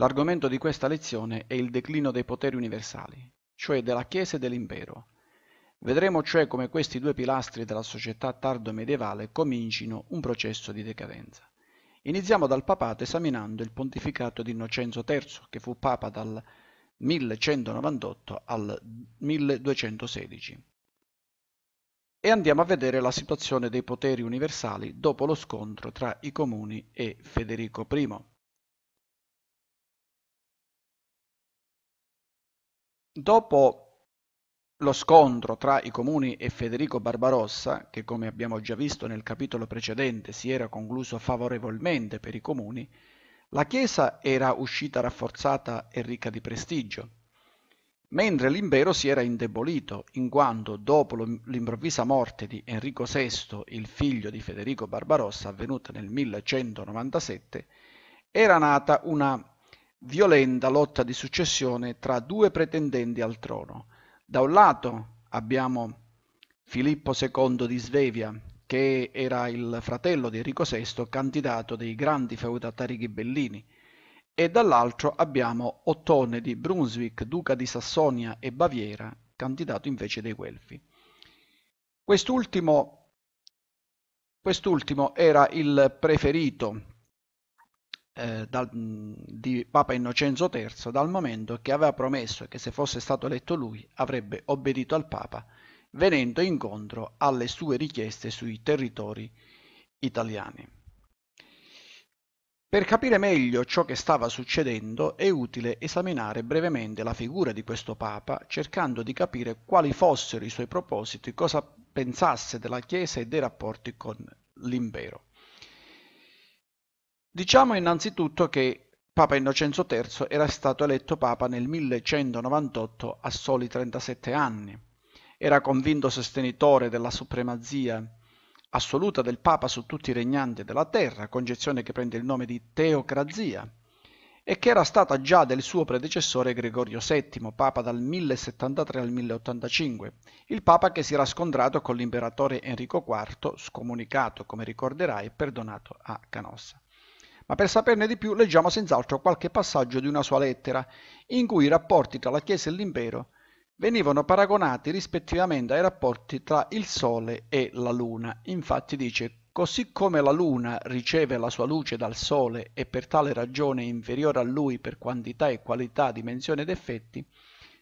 L'argomento di questa lezione è il declino dei poteri universali, cioè della Chiesa e dell'impero. Vedremo cioè come questi due pilastri della società tardo-medievale comincino un processo di decadenza. Iniziamo dal papato esaminando il pontificato di Innocenzo III, che fu papa dal 1198 al 1216. E andiamo a vedere la situazione dei poteri universali dopo lo scontro tra i comuni e Federico I. Dopo lo scontro tra i comuni e Federico Barbarossa, che come abbiamo già visto nel capitolo precedente si era concluso favorevolmente per i comuni, la Chiesa era uscita rafforzata e ricca di prestigio, mentre l'impero si era indebolito, in quanto dopo l'improvvisa morte di Enrico VI, il figlio di Federico Barbarossa, avvenuta nel 1197, era nata una violenta lotta di successione tra due pretendenti al trono. Da un lato abbiamo Filippo II di Svevia, che era il fratello di Enrico VI, candidato dei grandi feudatari ghibellini, e dall'altro abbiamo Ottone di Brunswick, duca di Sassonia e Baviera, candidato invece dei Guelfi. Quest'ultimo, quest'ultimo era il preferito eh, dal, mm, di Papa Innocenzo III dal momento che aveva promesso che se fosse stato eletto lui avrebbe obbedito al Papa, venendo incontro alle sue richieste sui territori italiani. Per capire meglio ciò che stava succedendo è utile esaminare brevemente la figura di questo Papa, cercando di capire quali fossero i suoi propositi, cosa pensasse della Chiesa e dei rapporti con l'impero. Diciamo innanzitutto che Papa Innocenzo III era stato eletto Papa nel 1198 a soli 37 anni. Era convinto sostenitore della supremazia assoluta del Papa su tutti i regnanti della terra, concezione che prende il nome di teocrazia, e che era stata già del suo predecessore Gregorio VII, Papa dal 1073 al 1085, il Papa che si era scontrato con l'imperatore Enrico IV, scomunicato, come ricorderai, e perdonato a Canossa ma per saperne di più leggiamo senz'altro qualche passaggio di una sua lettera, in cui i rapporti tra la Chiesa e l'impero venivano paragonati rispettivamente ai rapporti tra il Sole e la Luna. Infatti dice, così come la Luna riceve la sua luce dal Sole e per tale ragione è inferiore a lui per quantità e qualità, dimensione ed effetti,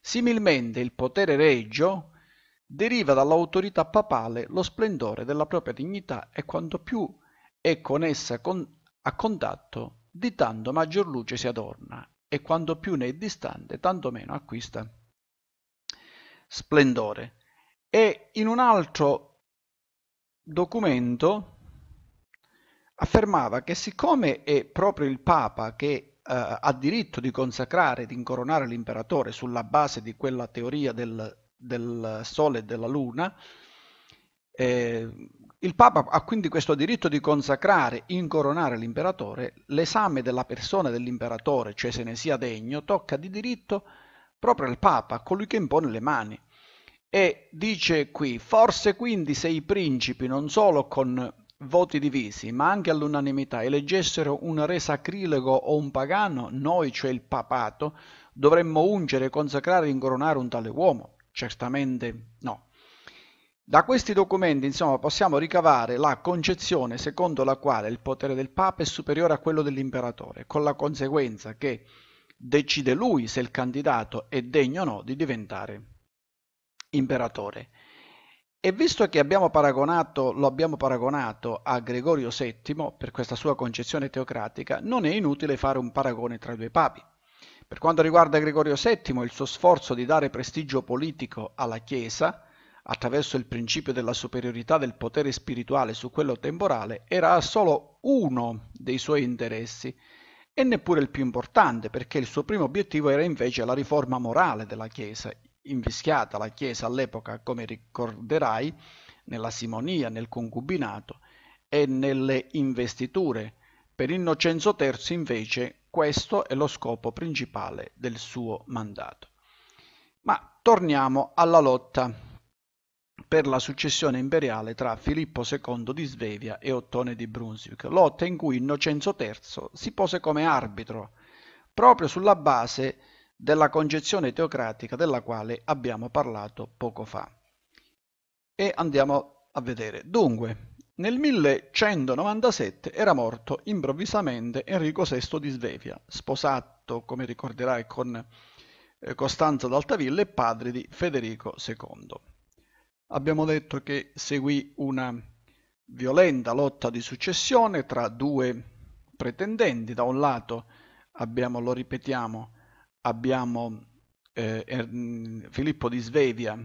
similmente il potere regio deriva dall'autorità papale lo splendore della propria dignità e quanto più è con essa con a contatto di tanto maggior luce si adorna e quanto più ne è distante tanto meno acquista splendore. E in un altro documento affermava che siccome è proprio il Papa che Uh, ha diritto di consacrare, di incoronare l'imperatore sulla base di quella teoria del, del Sole e della Luna, eh, il Papa ha quindi questo diritto di consacrare, incoronare l'imperatore, l'esame della persona dell'imperatore, cioè se ne sia degno, tocca di diritto proprio al Papa, colui che impone le mani. E dice qui, forse quindi se i principi non solo con voti divisi, ma anche all'unanimità, eleggessero un re sacrilego o un pagano, noi, cioè il papato, dovremmo ungere, consacrare e incoronare un tale uomo. Certamente no, da questi documenti, insomma, possiamo ricavare la concezione secondo la quale il potere del Papa è superiore a quello dell'imperatore, con la conseguenza che decide lui se il candidato è degno o no di diventare imperatore. E visto che abbiamo lo abbiamo paragonato a Gregorio VII per questa sua concezione teocratica, non è inutile fare un paragone tra i due papi. Per quanto riguarda Gregorio VII, il suo sforzo di dare prestigio politico alla Chiesa, attraverso il principio della superiorità del potere spirituale su quello temporale, era solo uno dei suoi interessi e neppure il più importante, perché il suo primo obiettivo era invece la riforma morale della Chiesa, invischiata la Chiesa all'epoca, come ricorderai, nella simonia, nel concubinato e nelle investiture. Per Innocenzo III invece questo è lo scopo principale del suo mandato. Ma torniamo alla lotta per la successione imperiale tra Filippo II di Svevia e Ottone di Brunswick, lotta in cui Innocenzo III si pose come arbitro, proprio sulla base della concezione teocratica della quale abbiamo parlato poco fa. E andiamo a vedere. Dunque, nel 1197 era morto improvvisamente Enrico VI di Svevia, sposato, come ricorderai, con eh, Costanza d'Altavilla e padre di Federico II abbiamo detto che seguì una violenta lotta di successione tra due pretendenti. Da un lato abbiamo, lo ripetiamo, abbiamo eh, er, Filippo di Svevia,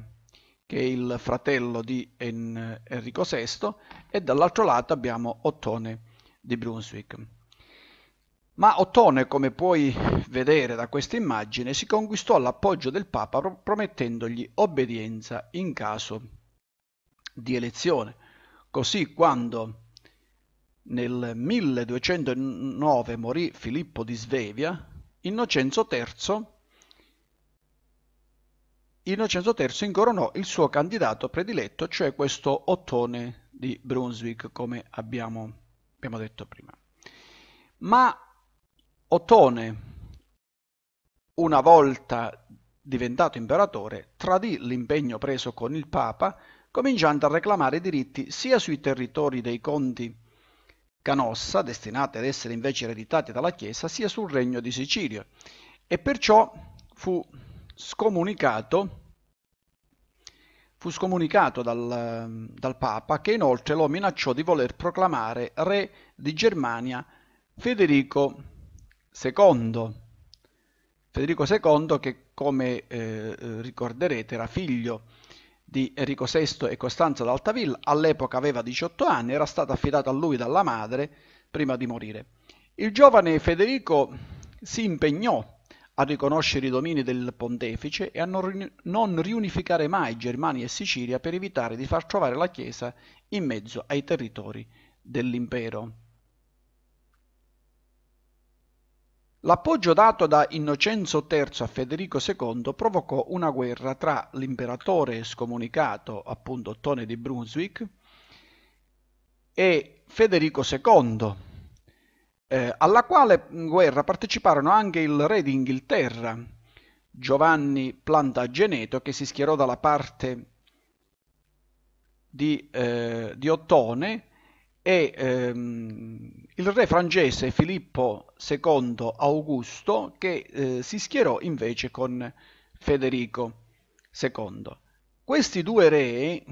che è il fratello di en, Enrico VI, e dall'altro lato abbiamo Ottone di Brunswick. Ma Ottone, come puoi vedere da questa immagine, si conquistò l'appoggio del Papa promettendogli obbedienza in caso di elezione. Così quando nel 1209 morì Filippo di Svevia, Innocenzo III, Innocenzo III incoronò il suo candidato prediletto, cioè questo Ottone di Brunswick, come abbiamo, abbiamo detto prima. Ma Ottone, una volta diventato imperatore, tradì l'impegno preso con il papa, cominciando a reclamare diritti sia sui territori dei conti Canossa, destinati ad essere invece ereditati dalla Chiesa, sia sul regno di Sicilia, e perciò fu scomunicato fu scomunicato dal, dal, Papa che inoltre lo minacciò di voler proclamare re di Germania Federico II, Federico II che come eh, ricorderete era figlio di Enrico VI e Costanza d'Altaville, all'epoca aveva 18 anni, era stato affidato a lui dalla madre prima di morire. Il giovane Federico si impegnò a riconoscere i domini del pontefice e a non riunificare mai Germania e Sicilia per evitare di far trovare la Chiesa in mezzo ai territori dell'impero. L'appoggio dato da Innocenzo III a Federico II provocò una guerra tra l'imperatore scomunicato, appunto Ottone di Brunswick, e Federico II, eh, alla quale guerra parteciparono anche il re d'Inghilterra, Giovanni Plantageneto, che si schierò dalla parte di, eh, di Ottone, e ehm, il re francese Filippo II Augusto che eh, si schierò invece con Federico II. Questi due re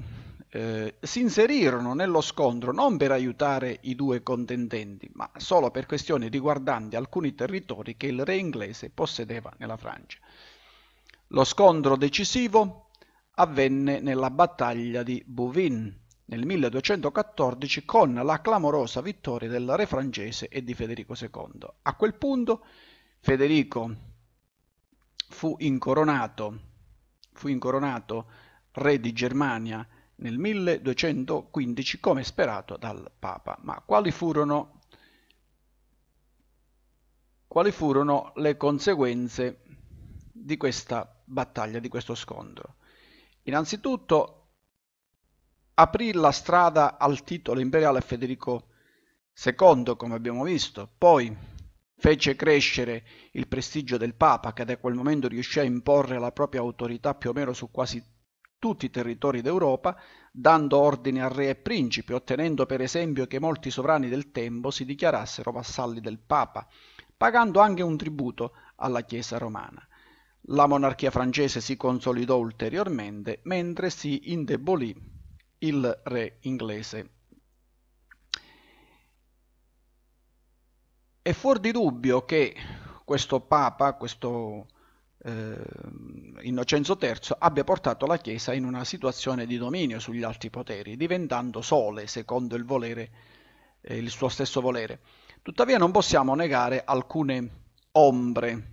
eh, si inserirono nello scontro non per aiutare i due contendenti, ma solo per questioni riguardanti alcuni territori che il re inglese possedeva nella Francia. Lo scontro decisivo avvenne nella battaglia di Bouvines nel 1214 con la clamorosa vittoria del re francese e di Federico II. A quel punto Federico fu incoronato, fu incoronato re di Germania nel 1215 come sperato dal Papa. Ma quali furono, quali furono le conseguenze di questa battaglia, di questo scontro? Innanzitutto aprì la strada al titolo imperiale Federico II, come abbiamo visto. Poi fece crescere il prestigio del Papa, che da quel momento riuscì a imporre la propria autorità più o meno su quasi tutti i territori d'Europa, dando ordini a re e principi, ottenendo per esempio che molti sovrani del tempo si dichiarassero vassalli del Papa, pagando anche un tributo alla Chiesa romana. La monarchia francese si consolidò ulteriormente, mentre si indebolì il re inglese. È fuor di dubbio che questo Papa, questo eh, Innocenzo III, abbia portato la Chiesa in una situazione di dominio sugli altri poteri, diventando sole secondo il, volere, eh, il suo stesso volere. Tuttavia non possiamo negare alcune ombre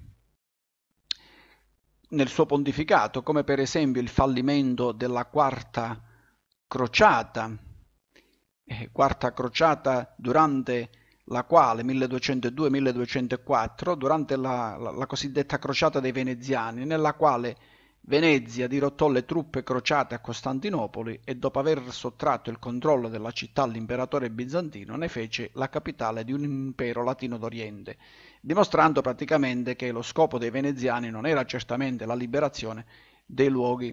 nel suo pontificato, come per esempio il fallimento della quarta crociata, eh, quarta crociata durante la quale 1202-1204, durante la, la, la, cosiddetta crociata dei veneziani, nella quale Venezia dirottò le truppe crociate a Costantinopoli e dopo aver sottratto il controllo della città all'imperatore bizantino ne fece la capitale di un impero latino d'Oriente, dimostrando praticamente che lo scopo dei veneziani non era certamente la liberazione dei luoghi,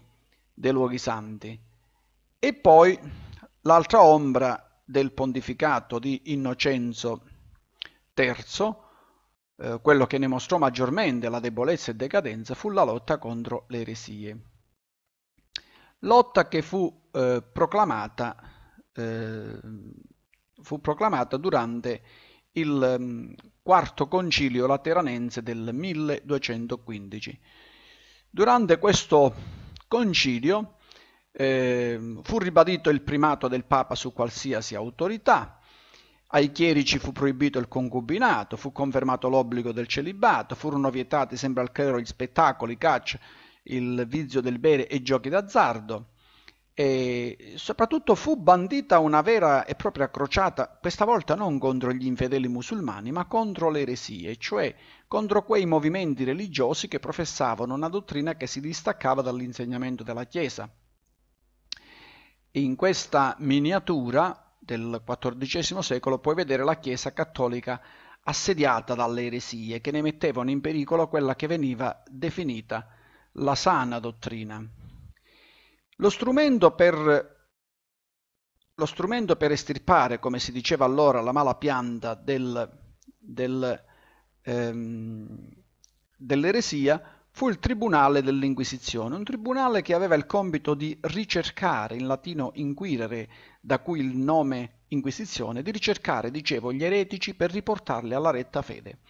dei luoghi santi. E poi l'altra ombra del pontificato di Innocenzo III, eh, quello che ne mostrò maggiormente la debolezza e decadenza, fu la lotta contro le eresie. Lotta che fu, eh, proclamata, eh, fu proclamata durante il um, quarto concilio lateranense del 1215. Durante questo concilio eh, fu ribadito il primato del Papa su qualsiasi autorità, ai chierici fu proibito il concubinato, fu confermato l'obbligo del celibato, furono vietati sempre al clero gli spettacoli, i caccia, il vizio del bere e i giochi d'azzardo. E soprattutto fu bandita una vera e propria crociata, questa volta non contro gli infedeli musulmani, ma contro le eresie, cioè contro quei movimenti religiosi che professavano una dottrina che si distaccava dall'insegnamento della Chiesa. In questa miniatura del XIV secolo puoi vedere la Chiesa cattolica assediata dalle eresie che ne mettevano in pericolo quella che veniva definita la sana dottrina. Lo strumento per lo strumento per estirpare, come si diceva allora, la mala pianta del, del, ehm, dell'eresia fu il Tribunale dell'Inquisizione, un tribunale che aveva il compito di ricercare, in latino inquirere, da cui il nome Inquisizione, di ricercare, dicevo, gli eretici per riportarli alla retta fede.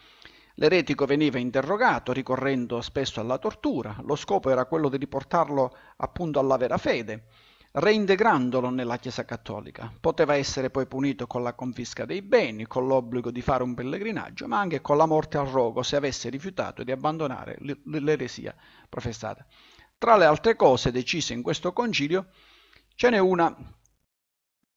L'eretico veniva interrogato ricorrendo spesso alla tortura, lo scopo era quello di riportarlo appunto alla vera fede reintegrandolo nella Chiesa Cattolica. Poteva essere poi punito con la confisca dei beni, con l'obbligo di fare un pellegrinaggio, ma anche con la morte al rogo se avesse rifiutato di abbandonare l'eresia professata. Tra le altre cose decise in questo concilio ce n'è una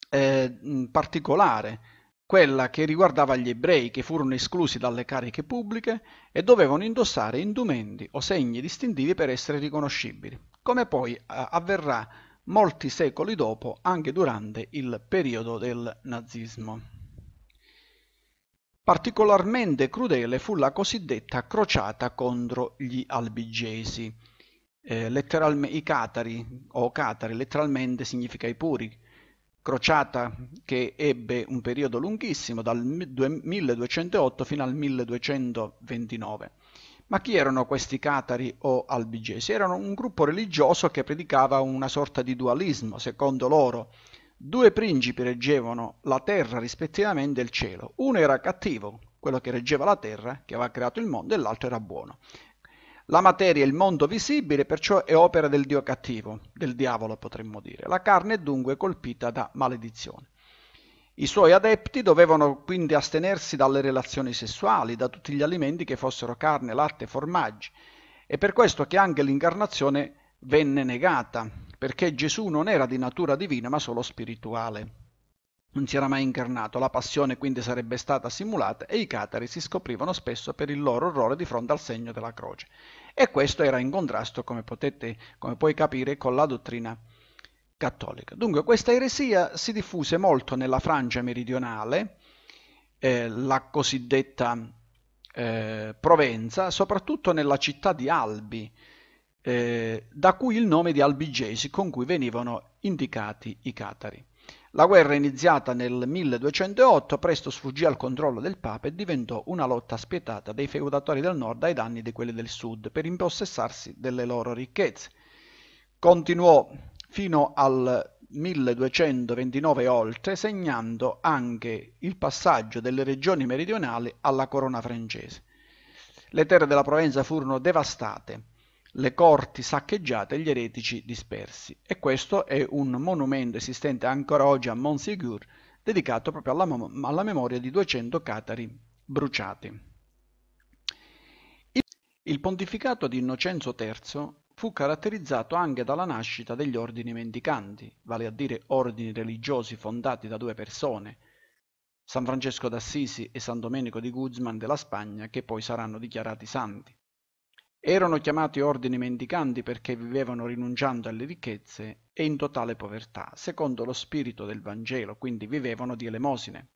eh, particolare, quella che riguardava gli ebrei che furono esclusi dalle cariche pubbliche e dovevano indossare indumenti o segni distintivi per essere riconoscibili, come poi eh, avverrà molti secoli dopo, anche durante il periodo del nazismo. Particolarmente crudele fu la cosiddetta crociata contro gli albigesi. Eh, I catari o catari letteralmente significa i puri, crociata che ebbe un periodo lunghissimo dal 1208 fino al 1229 ma chi erano questi catari o albigesi? Erano un gruppo religioso che predicava una sorta di dualismo, secondo loro. Due principi reggevano la terra rispettivamente e il cielo. Uno era cattivo, quello che reggeva la terra, che aveva creato il mondo, e l'altro era buono. La materia è il mondo visibile, perciò è opera del dio cattivo, del diavolo potremmo dire. La carne è dunque colpita da maledizione. I suoi adepti dovevano quindi astenersi dalle relazioni sessuali, da tutti gli alimenti che fossero carne, latte, formaggi. È per questo che anche l'incarnazione venne negata, perché Gesù non era di natura divina ma solo spirituale. Non si era mai incarnato, la passione quindi sarebbe stata simulata e i catari si scoprivano spesso per il loro orrore di fronte al segno della croce. E questo era in contrasto, come, potete, come puoi capire, con la dottrina cattolica. Dunque questa eresia si diffuse molto nella Francia meridionale, eh, la cosiddetta eh, Provenza, soprattutto nella città di Albi, eh, da cui il nome di albigesi con cui venivano indicati i catari. La guerra iniziata nel 1208 presto sfuggì al controllo del Papa e diventò una lotta spietata dei feudatori del nord ai danni di quelli del sud per impossessarsi delle loro ricchezze. Continuò fino al 1229 e oltre, segnando anche il passaggio delle regioni meridionali alla corona francese. Le terre della Provenza furono devastate, le corti saccheggiate e gli eretici dispersi. E questo è un monumento esistente ancora oggi a Montségur, dedicato proprio alla, mem alla, memoria di 200 catari bruciati. Il pontificato di Innocenzo III fu caratterizzato anche dalla nascita degli ordini mendicanti, vale a dire ordini religiosi fondati da due persone, San Francesco d'Assisi e San Domenico di Guzman della Spagna, che poi saranno dichiarati santi. Erano chiamati ordini mendicanti perché vivevano rinunciando alle ricchezze e in totale povertà, secondo lo spirito del Vangelo, quindi vivevano di elemosine.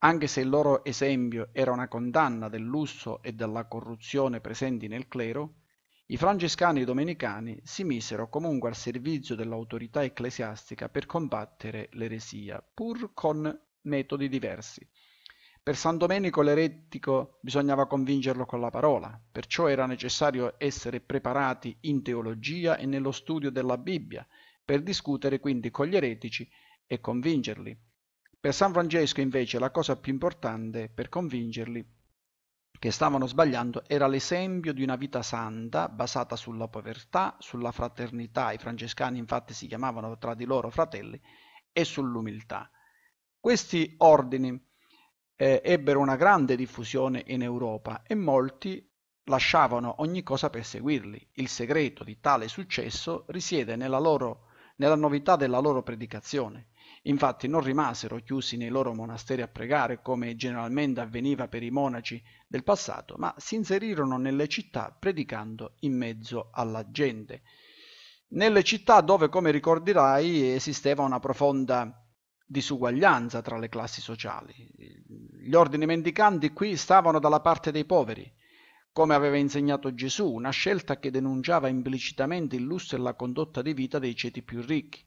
Anche se il loro esempio era una condanna del lusso e della corruzione presenti nel clero, i francescani e i domenicani si misero comunque al servizio dell'autorità ecclesiastica per combattere l'eresia, pur con metodi diversi. Per San Domenico l'eretico bisognava convincerlo con la parola, perciò era necessario essere preparati in teologia e nello studio della Bibbia, per discutere quindi con gli eretici e convincerli. Per San Francesco invece la cosa più importante per convincerli che stavano sbagliando era l'esempio di una vita santa basata sulla povertà, sulla fraternità, i francescani infatti si chiamavano tra di loro fratelli, e sull'umiltà. Questi ordini eh, ebbero una grande diffusione in Europa e molti lasciavano ogni cosa per seguirli. Il segreto di tale successo risiede nella, loro, nella novità della loro predicazione, Infatti non rimasero chiusi nei loro monasteri a pregare come generalmente avveniva per i monaci del passato, ma si inserirono nelle città predicando in mezzo alla gente. Nelle città dove, come ricorderai, esisteva una profonda disuguaglianza tra le classi sociali. Gli ordini mendicanti qui stavano dalla parte dei poveri, come aveva insegnato Gesù, una scelta che denunciava implicitamente il lusso e la condotta di vita dei ceti più ricchi.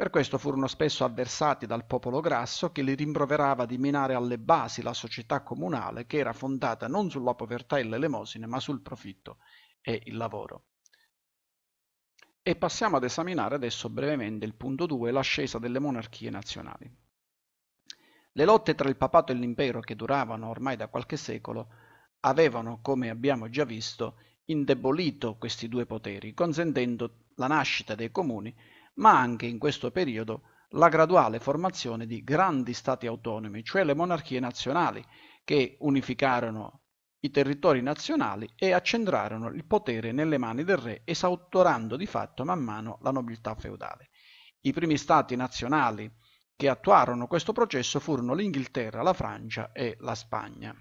Per questo furono spesso avversati dal popolo grasso che li rimproverava di minare alle basi la società comunale che era fondata non sulla povertà e l'elemosine ma sul profitto e il lavoro. E passiamo ad esaminare adesso brevemente il punto 2, l'ascesa delle monarchie nazionali. Le lotte tra il papato e l'impero che duravano ormai da qualche secolo avevano, come abbiamo già visto, indebolito questi due poteri, consentendo la nascita dei comuni ma anche in questo periodo la graduale formazione di grandi stati autonomi, cioè le monarchie nazionali, che unificarono i territori nazionali e accentrarono il potere nelle mani del re, esautorando di fatto man mano la nobiltà feudale. I primi stati nazionali che attuarono questo processo furono l'Inghilterra, la Francia e la Spagna.